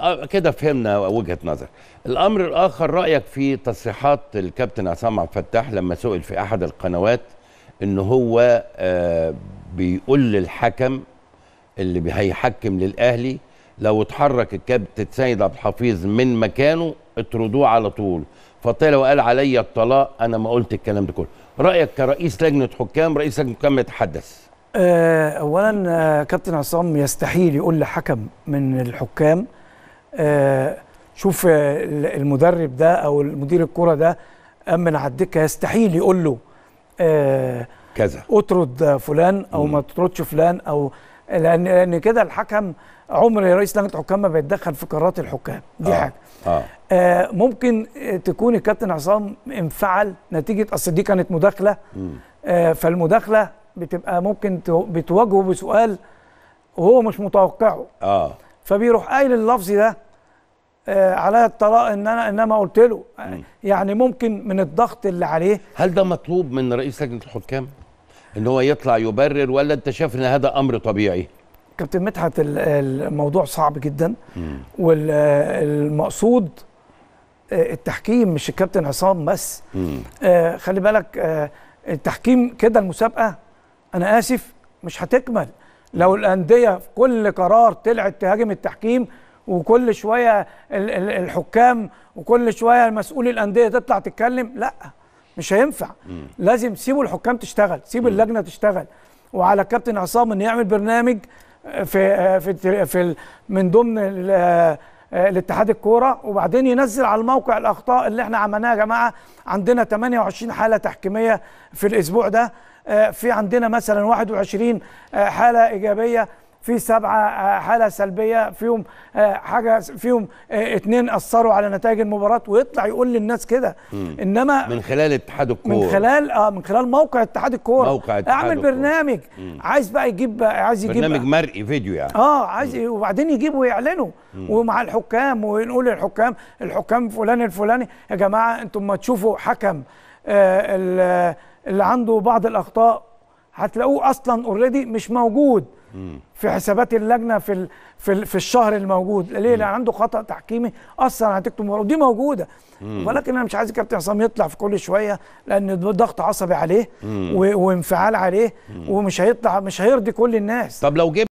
آه، كده فهمنا وجهه نظر الامر الاخر رايك في تصريحات الكابتن عصام عبد الفتاح لما سئل في احد القنوات ان هو آه، بيقول للحكم اللي هيحكم للاهلي لو اتحرك الكابتن سيد عبد الحفيظ من مكانه اطردوه على طول فطلع وقال عليا الطلاق انا ما قلت الكلام ده كله رايك كرئيس لجنه حكام رئيس لجنه حكام يتحدث آه، اولا كابتن عصام يستحيل يقول لحكم من الحكام آه، شوف آه، المدرب ده او المدير الكره ده امن على الدكه يستحيل يقول له آه، كذا اطرد فلان او مم. ما تطردش فلان او لان لان كده الحكم عمر رئيس لجنه الحكام ما بيتدخل في قرارات الحكام دي آه. حاجه آه. آه ممكن تكون الكابتن عصام انفعل نتيجه اصل دي كانت مداخله آه فالمداخله بتبقى ممكن بتواجهه بسؤال وهو مش متوقعه اه فبيروح قايل اللفظ ده آه، عليا الطلاق ان انا انما قلت له يعني ممكن من الضغط اللي عليه هل ده مطلوب من رئيس لجنه الحكام ان هو يطلع يبرر ولا انت شايف ان هذا امر طبيعي كابتن مدحت الموضوع صعب جدا والمقصود آه، التحكيم مش الكابتن عصام بس آه خلي بالك آه التحكيم كده المسابقه انا اسف مش هتكمل لو الانديه في كل قرار طلعت تهاجم التحكيم وكل شويه الحكام وكل شويه مسؤولي الانديه تطلع تتكلم لا مش هينفع مم. لازم سيبوا الحكام تشتغل سيبوا اللجنه تشتغل وعلى كابتن عصام انه يعمل برنامج آه، في آه، في في من ضمن آه، الاتحاد الكوره وبعدين ينزل على الموقع الاخطاء اللي احنا عملناها يا جماعه عندنا 28 حاله تحكيميه في الاسبوع ده في عندنا مثلا 21 حاله ايجابيه في سبعه آه، حاله سلبيه فيهم آه، حاجه فيهم اثنين آه، اثروا على نتائج المباراه ويطلع يقول للناس كده انما من خلال اتحاد الكوره من خلال اه من خلال موقع اتحاد الكوره موقع اتحاد اعمل برنامج مم. عايز بقى يجيب عايز يجيب برنامج مرئي فيديو يعني اه عايز مم. وبعدين يجيبوا ويعلنوا ومع الحكام ونقول للحكام الحكام فلان الفلاني يا جماعه انتم ما تشوفوا حكم آه اللي عنده بعض الاخطاء هتلاقوه اصلا اوريدي مش موجود في حسابات اللجنه في في, في الشهر الموجود ليه لان عنده خطا تحكيمي اثر على نتيجه المباراه ودي موجوده مم. ولكن انا مش عايز الكابتن عصام يطلع في كل شويه لان ضغط عصبي عليه وانفعال عليه ومش هيطلع مش هيرضي كل الناس طب لو جيب